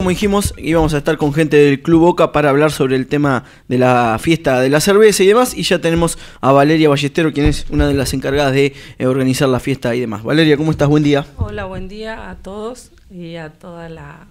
Como dijimos, íbamos a estar con gente del Club Boca para hablar sobre el tema de la fiesta de la cerveza y demás. Y ya tenemos a Valeria Ballestero, quien es una de las encargadas de organizar la fiesta y demás. Valeria, ¿cómo estás? Buen día. Hola, buen día a todos y a toda la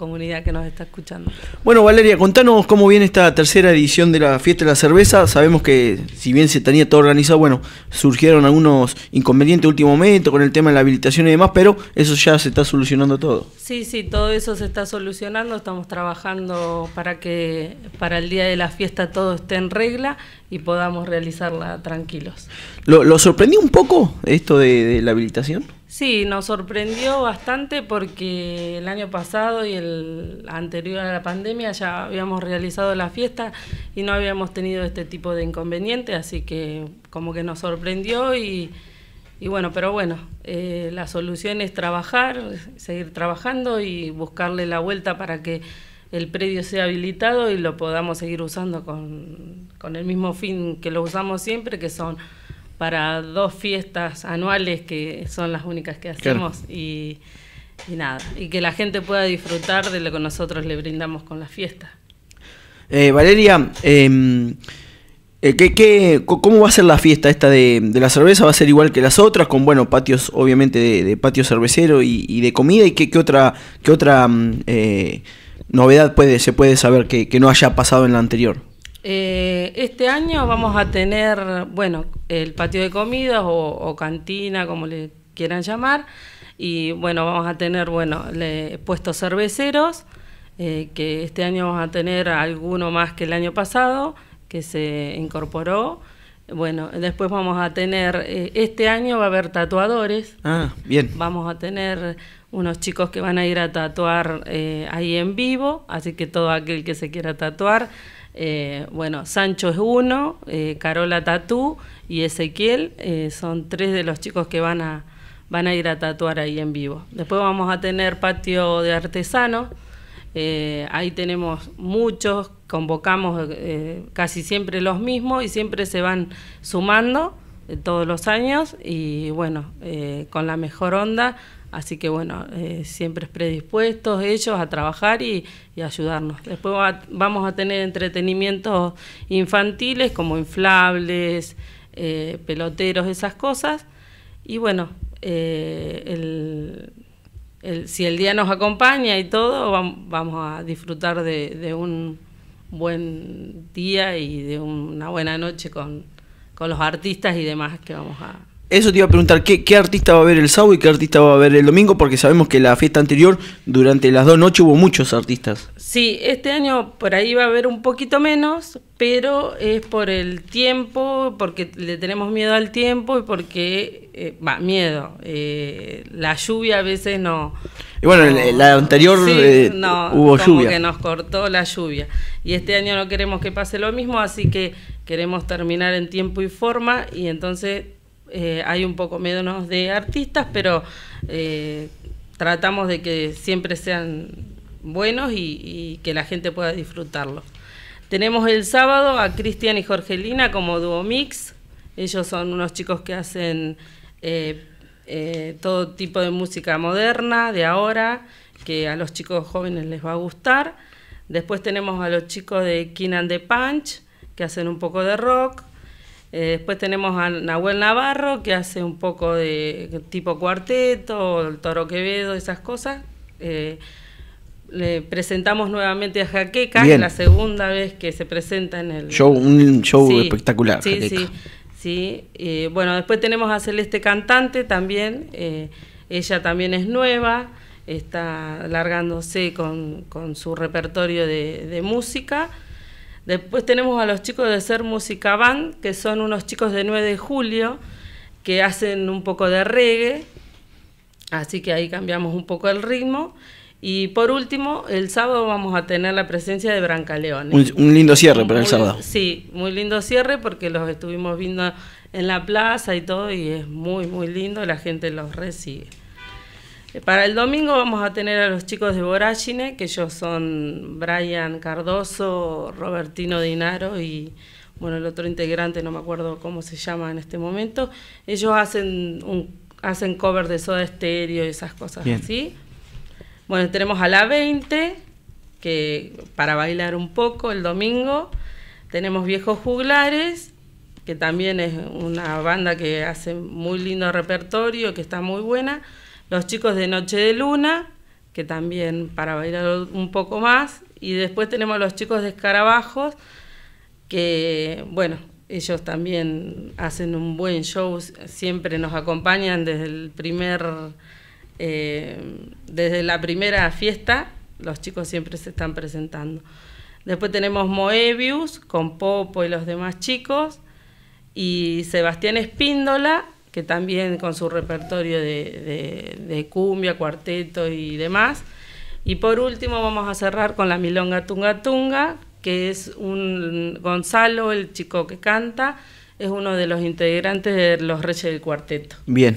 comunidad que nos está escuchando. Bueno, Valeria, contanos cómo viene esta tercera edición de la Fiesta de la Cerveza. Sabemos que, si bien se tenía todo organizado, bueno, surgieron algunos inconvenientes de último momento con el tema de la habilitación y demás, pero eso ya se está solucionando todo. Sí, sí, todo eso se está solucionando. Estamos trabajando para que para el día de la fiesta todo esté en regla y podamos realizarla tranquilos. ¿Lo, sorprendió un poco esto de la habilitación? Sí, nos sorprendió bastante porque el año pasado y el anterior a la pandemia ya habíamos realizado la fiesta y no habíamos tenido este tipo de inconveniente, así que como que nos sorprendió y, bueno, pero bueno, eh, la solución es trabajar, seguir trabajando y buscarle la vuelta para que el predio sea habilitado y lo podamos seguir usando con el mismo fin que lo usamos siempre, que son para dos fiestas anuales que son las únicas que hacemos y, nada, y que la gente pueda disfrutar de lo que nosotros le brindamos con la fiesta. Eh, Valeria, em, eh, cómo va a ser la fiesta esta de, la cerveza? ¿Va a ser igual que las otras? Con, bueno, patios obviamente de, patio cervecero y, de comida. ¿Y qué, otra, qué otra mm, eh, novedad puede, se puede saber que no haya pasado en la anterior? Eh, este año vamos a tener, bueno, el patio de comidas o, cantina, como le quieran llamar, y bueno, vamos a tener, bueno, puestos cerveceros, eh, que este año vamos a tener alguno más que el año pasado, que se incorporó. Bueno, después vamos a tener, eh, este año va a haber tatuadores. Ah, bien. Vamos a tener unos chicos que van a ir a tatuar ahí en vivo, así que todo aquel que se quiera tatuar eh, bueno, Sancho es uno, eh, Carola Tatú y Ezequiel eh, son tres de los chicos que van van a ir a tatuar ahí en vivo. Después vamos a tener patio de artesanos, ahí tenemos muchos, convocamos casi siempre los mismos y siempre se van sumando todos los años y bueno, con la mejor onda Así que bueno, eh, siempre predispuestos ellos a trabajar y, ayudarnos. Después vamos a tener entretenimientos infantiles como inflables, eh, peloteros, esas cosas. Y bueno, eh, si el día nos acompaña y todo, vamos a disfrutar de, un buen día y de una buena noche con los artistas y demás que vamos a, eso te iba a preguntar, ¿qué, artista va a ver el sábado y qué artista va a ver el domingo? Porque sabemos que la fiesta anterior, durante las dos noches, hubo muchos artistas. Sí, este año por ahí va a haber un poquito menos, pero es por el tiempo, porque le tenemos miedo al tiempo y porque, eh, va, miedo, eh, la lluvia a veces no... Y bueno, la anterior eh, hubo lluvia. que nos cortó la lluvia. Y este año no queremos que pase lo mismo, así que queremos terminar en tiempo y forma y entonces eh, hay un poco menos de artistas, pero eh, tratamos de que siempre sean buenos y, que la gente pueda disfrutarlo. Tenemos el sábado a Cristian y Jorgelina como dúo mix. Ellos son unos chicos que hacen eh, todo tipo de música moderna, de ahora, que a los chicos jóvenes les va a gustar. Después tenemos a los chicos de King the Punch, que hacen un poco de rock. Eh, después tenemos a Nahuel Navarro, que hace un poco de tipo cuarteto, el Toro Quevedo, esas cosas. Eh, le presentamos nuevamente a Jaqueca, la segunda vez que se presenta en el... Show, un show espectacular. Sí, sí. sí. Eh, bueno, después tenemos a Celeste Cantante también. ella también es nueva, está largándose con, su repertorio de música. Después tenemos a los chicos de Ser Música Band, que son unos chicos de 9 de julio, que hacen un poco de reggae, así que ahí cambiamos un poco el ritmo. Y por último, el sábado vamos a tener la presencia de Branca Un, un lindo cierre para el sábado. Sí, muy lindo cierre porque los estuvimos viendo en la plaza y todo y es muy, muy lindo, la gente los recibe. Para el domingo vamos a tener a los chicos de Vorágine, que ellos son Brian Cardoso, Robertino Dinaro y bueno, el otro integrante, no me acuerdo cómo se llama en este momento. Ellos hacen un hacen cover de soda estéreo y esas cosas así. Bueno, tenemos a la 20, que para bailar un poco el domingo. Tenemos Viejos Juglares, que también es una banda que hace muy lindo repertorio, que está muy buena. Los chicos de Noche de Luna, que también para bailar un poco más. Y después tenemos los chicos de Escarabajos, que bueno, ellos también hacen un buen show, siempre nos acompañan desde el primer, eh, desde la primera fiesta, los chicos siempre se están presentando. Después tenemos Moebius con Popo y los demás chicos, y Sebastián Espíndola, que también con su repertorio de, cumbia, cuarteto y demás. Y por último vamos a cerrar con la Milonga Tunga Tunga, que es un Gonzalo, el chico que canta, es uno de los integrantes de Los Reyes del Cuarteto. Bien.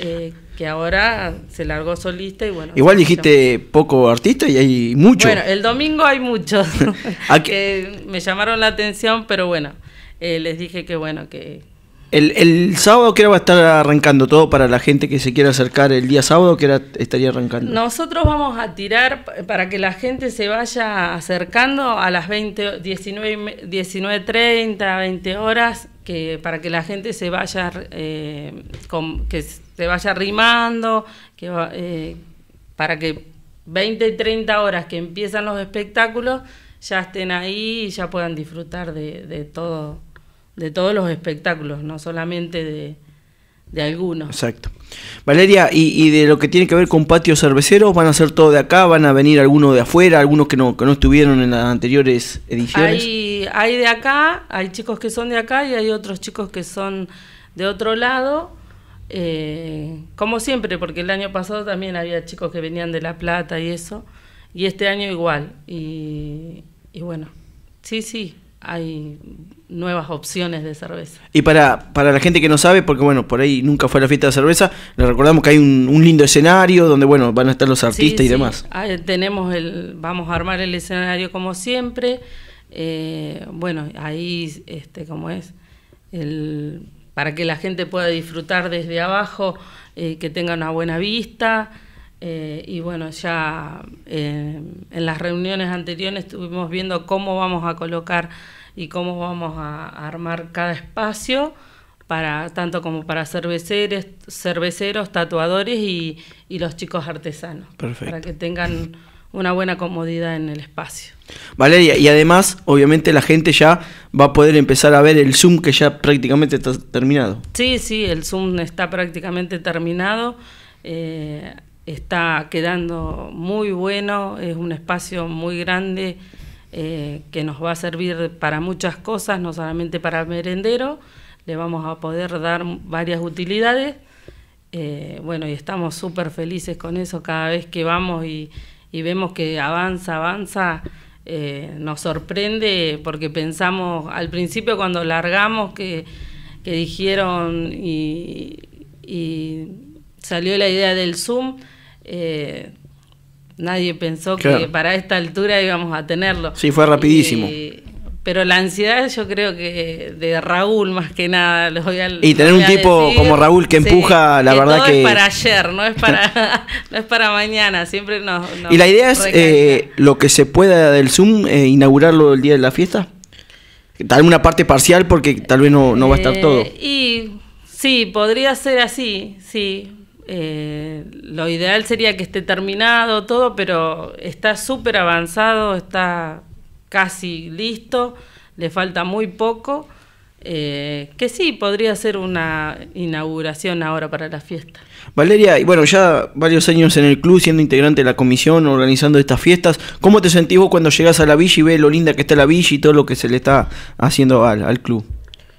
Eh, que ahora se largó solista y bueno. Igual dijiste poco artista y hay muchos. Bueno, el domingo hay muchos que me llamaron la atención, pero bueno, eh, les dije que bueno, que el, el, sábado que va a estar arrancando todo para la gente que se quiera acercar el día sábado que era estaría arrancando. Nosotros vamos a tirar para que la gente se vaya acercando a las 20 19 19:30, 20 horas que para que la gente se vaya eh, que se vaya rimando, que eh, para que 20 y 30 horas que empiezan los espectáculos ya estén ahí y ya puedan disfrutar de, de todo de todos los espectáculos, no solamente de, de algunos. Exacto. Valeria, y, y, de lo que tiene que ver con patio cerveceros, ¿van a ser todo de acá? ¿Van a venir algunos de afuera? ¿Algunos que no, que no estuvieron en las anteriores ediciones? Hay, hay de acá, hay chicos que son de acá y hay otros chicos que son de otro lado. Eh, como siempre, porque el año pasado también había chicos que venían de La Plata y eso. Y este año igual. Y, y bueno, sí, sí, hay nuevas opciones de cerveza. Y para, para la gente que no sabe, porque bueno, por ahí nunca fue la fiesta de cerveza, le recordamos que hay un, lindo escenario donde bueno, van a estar los artistas y demás. tenemos vamos a armar el escenario como siempre. Eh, bueno, ahí este como es, el, para que la gente pueda disfrutar desde abajo, eh, que tenga una buena vista. Eh, y bueno, ya eh, en las reuniones anteriores estuvimos viendo cómo vamos a colocar y cómo vamos a armar cada espacio para tanto como para cerveceros, cerveceros tatuadores y, los chicos artesanos, para que tengan una buena comodidad en el espacio. Valeria, y además, obviamente, la gente ya va a poder empezar a ver el Zoom que ya prácticamente está terminado. Sí, sí, el Zoom está prácticamente terminado. Eh, está quedando muy bueno, es un espacio muy grande eh, que nos va a servir para muchas cosas, no solamente para el merendero, le vamos a poder dar varias utilidades. Eh, bueno, y estamos súper felices con eso cada vez que vamos y, vemos que avanza, avanza. Eh, nos sorprende porque pensamos al principio cuando largamos que, dijeron y salió la idea del Zoom, eh, nadie pensó que para esta altura íbamos a tenerlo. Sí, fue rapidísimo. pero la ansiedad yo creo que de Raúl más que nada. y tener un tipo como Raúl que empuja, la verdad que... Es para ayer, no es para, no es para mañana, siempre no y la idea es eh, lo que se pueda del Zoom, eh, inaugurarlo el día de la fiesta. Tal una parte parcial porque tal vez no, va a estar todo. Eh, y sí, podría ser así, sí. Eh, lo ideal sería que esté terminado todo, pero está súper avanzado, está casi listo, le falta muy poco. Eh, que sí, podría ser una inauguración ahora para la fiesta. Valeria, y bueno, ya varios años en el club, siendo integrante de la comisión, organizando estas fiestas, ¿cómo te sentís vos cuando llegas a la villa y ves lo linda que está la villa y todo lo que se le está haciendo al club?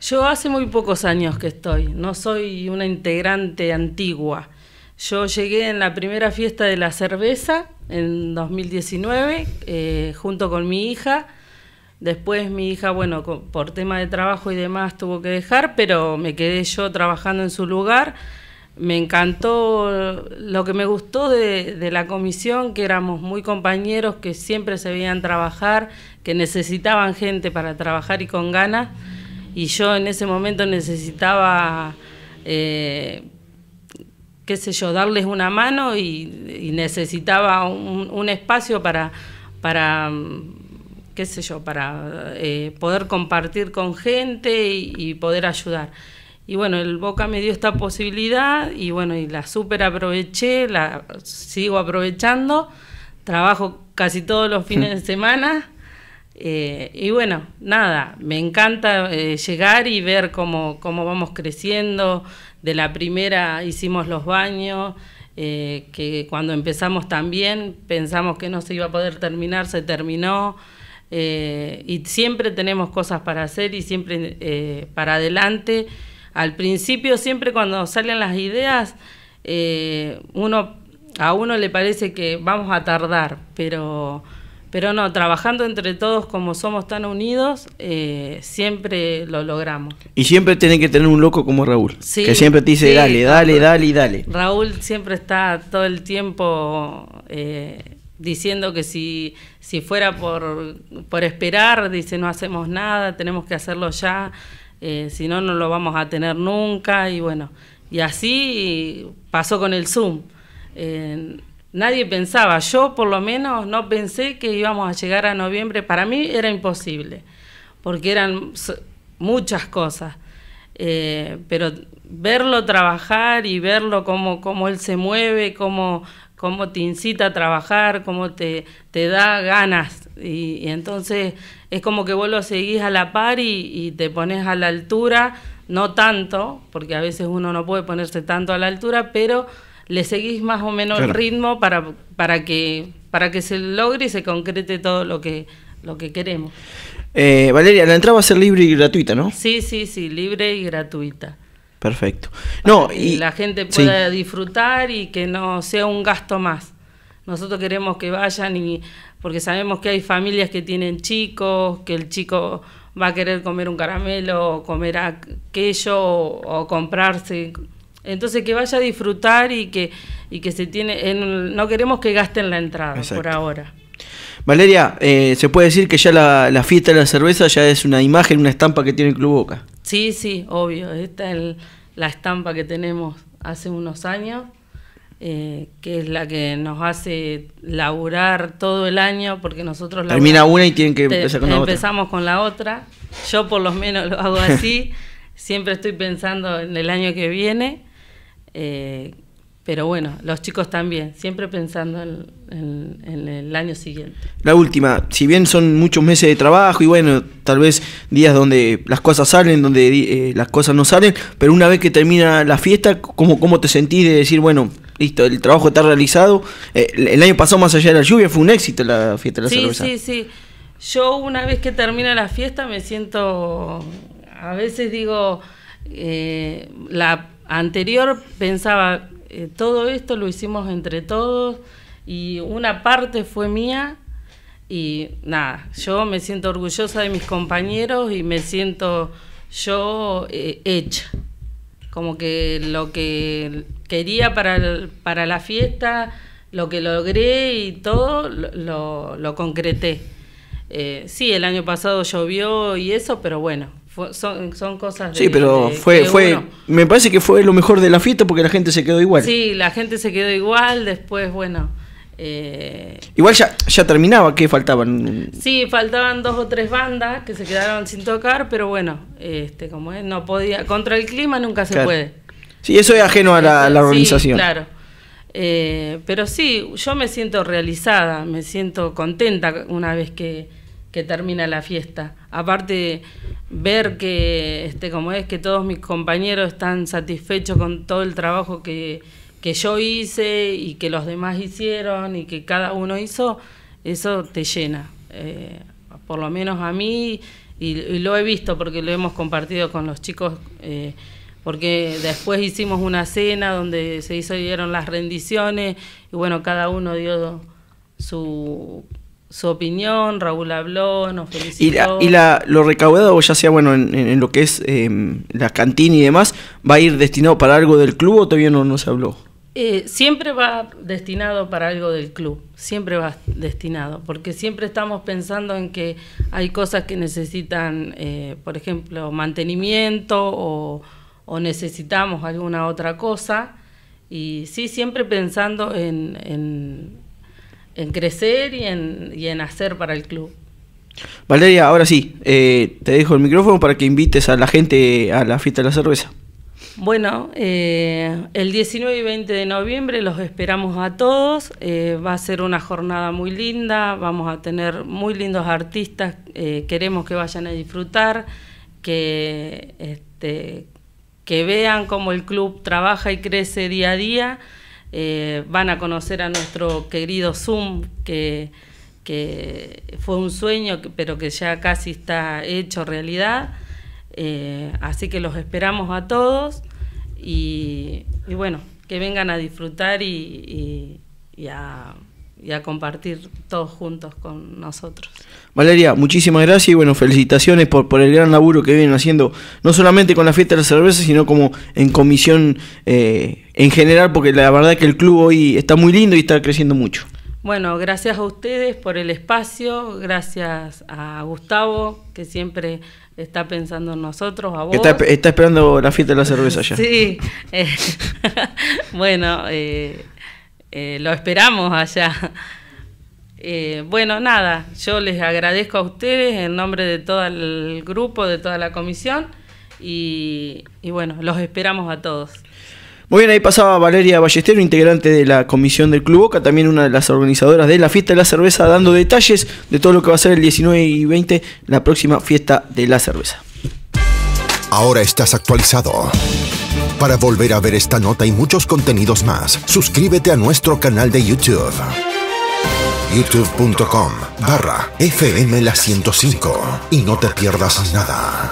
Yo hace muy pocos años que estoy, no soy una integrante antigua. Yo llegué en la primera fiesta de la cerveza en 2019, eh, junto con mi hija. Después mi hija, bueno, por tema de trabajo y demás tuvo que dejar, pero me quedé yo trabajando en su lugar. Me encantó eh, lo que me gustó de, la comisión, que éramos muy compañeros, que siempre se veían trabajar, que necesitaban gente para trabajar y con ganas. Y yo en ese momento necesitaba... Eh, qué sé yo, darles una mano y, necesitaba un, espacio para, para, mm, qué sé yo, para eh, poder compartir con gente y, poder ayudar. Y bueno, el Boca me dio esta posibilidad y bueno, y la super aproveché, la sigo aprovechando, trabajo casi todos los fines de semana. Eh, y bueno, nada, me encanta eh, llegar y ver cómo, cómo vamos creciendo, de la primera hicimos los baños, eh, que cuando empezamos también pensamos que no se iba a poder terminar, se terminó. Eh, y siempre tenemos cosas para hacer y siempre eh, para adelante. Al principio, siempre cuando salen las ideas, uno, a uno le parece que vamos a tardar, pero pero no, trabajando entre todos como somos tan unidos, eh, siempre lo logramos. Y siempre tienen que tener un loco como Raúl, que siempre dice, dale, dale, dale, y dale. Raúl siempre está todo el tiempo eh, diciendo que si, si fuera por, esperar, dice, no hacemos nada, tenemos que hacerlo ya, eh, si no, no lo vamos a tener nunca. Y bueno, y así pasó con el Zoom. Nadie pensaba, yo por lo menos no pensé que íbamos a llegar a noviembre, para mí era imposible, porque eran muchas cosas, eh, pero verlo trabajar y verlo cómo, cómo él se mueve, cómo, cómo te incita a trabajar, cómo te, te da ganas. Y, entonces es como que vos lo seguís a la par y, y, te pones a la altura, no tanto, porque a veces uno no puede ponerse tanto a la altura, pero le seguís más o menos el ritmo para, para, que, para que se logre y se concrete todo lo que, lo que queremos. Eh, Valeria, la entrada va a ser libre y gratuita, ¿no? Sí, sí, sí, libre y gratuita. Perfecto. No, y la gente pueda disfrutar y que no sea un gasto más. Nosotros queremos que vayan y porque sabemos que hay familias que tienen chicos, que el chico va a querer comer un caramelo, comer aquello o comprarse entonces que vaya a disfrutar y que, y que se tiene, no queremos que gasten la entrada por ahora. Valeria, eh, se puede decir que ya la, la, fiesta de la cerveza ya es una imagen, una estampa que tiene el Club Boca. Sí, sí, obvio. Esta es la estampa que tenemos hace unos años, eh, que es la que nos hace laburar todo el año, porque nosotros... Termina una y tienen que empezar con la Empezamos con la otra. Yo por lo menos lo hago así. Siempre estoy pensando en el año que viene. Eh, pero bueno, los chicos también, siempre pensando en, el año siguiente. La última, si bien son muchos meses de trabajo y bueno, tal vez días donde las cosas salen, donde eh, las cosas no salen, pero una vez que termina la fiesta, ¿cómo, cómo te sentís de decir, bueno, listo, el trabajo está realizado? Eh, el año pasado, más allá de la lluvia, fue un éxito la fiesta de la sí, Sí, sí, sí. Yo una vez que termina la fiesta me siento, a veces digo, la anterior pensaba, eh, todo esto lo hicimos entre todos y una parte fue mía y nada, yo me siento orgullosa de mis compañeros y me siento yo eh, hecha. Como que lo que quería para, para la fiesta, lo que logré y todo, lo, lo concreté. Eh, sí, el año pasado llovió y eso, pero bueno, son, cosas de, Sí, pero fue, fue me parece que fue lo mejor de la fiesta porque la gente se quedó igual. Sí, la gente se quedó igual, después, bueno... Eh, igual ya, ya terminaba, ¿qué faltaban? Sí, faltaban dos o tres bandas que se quedaron sin tocar, pero bueno, este como es, no podía, contra el clima nunca se puede. Sí, eso es ajeno a la, este, organización. claro. Eh, pero sí, yo me siento realizada, me siento contenta una vez que, que termina la fiesta. Aparte, ver que, este, como es, que todos mis compañeros están satisfechos con todo el trabajo que, yo hice y que los demás hicieron y que cada uno hizo, eso te llena. Eh, por lo menos a mí, y, lo he visto porque lo hemos compartido con los chicos, eh, porque después hicimos una cena donde se hicieron las rendiciones y bueno, cada uno dio su su opinión, Raúl habló, nos felicitó. Y, la, lo recaudado, ya sea bueno en, lo que es em, la cantina y demás, ¿va a ir destinado para algo del club o todavía no, se habló? Eh, siempre va destinado para algo del club, siempre va destinado, porque siempre estamos pensando en que hay cosas que necesitan, eh, por ejemplo, mantenimiento o, necesitamos alguna otra cosa, y sí, siempre pensando en en crecer y en, y en hacer para el club. Valeria, ahora sí, eh, te dejo el micrófono para que invites a la gente a la fiesta de la cerveza. Bueno, eh, el 19 y 20 de noviembre los esperamos a todos. Eh, va a ser una jornada muy linda, vamos a tener muy lindos artistas. queremos que vayan a disfrutar, que, este, que vean cómo el club trabaja y crece día a día. Eh, van a conocer a nuestro querido Zoom, que, fue un sueño, pero que ya casi está hecho realidad. Eh, así que los esperamos a todos y, bueno, que vengan a disfrutar y, y a y a compartir todos juntos con nosotros. Valeria, muchísimas gracias y bueno, felicitaciones por, por el gran laburo que vienen haciendo, no solamente con la fiesta de la cerveza, sino como en comisión eh, en general, porque la verdad que el club hoy está muy lindo y está creciendo mucho. Bueno, gracias a ustedes por el espacio, gracias a Gustavo, que siempre está pensando en nosotros, a vos. Está, esperando la fiesta de la cerveza ya. sí, eh, bueno, eh, eh, lo esperamos allá. Eh, bueno, nada, yo les agradezco a ustedes en nombre de todo el grupo, de toda la comisión y, bueno, los esperamos a todos. Muy bien, ahí pasaba Valeria Ballestero, integrante de la comisión del Club Boca, también una de las organizadoras de la fiesta de la cerveza, dando detalles de todo lo que va a ser el 19 y 20, la próxima fiesta de la cerveza. Ahora estás actualizado. Para volver a ver esta nota y muchos contenidos más, suscríbete a nuestro canal de YouTube. youtube.com barra FM la 105 y no te pierdas nada.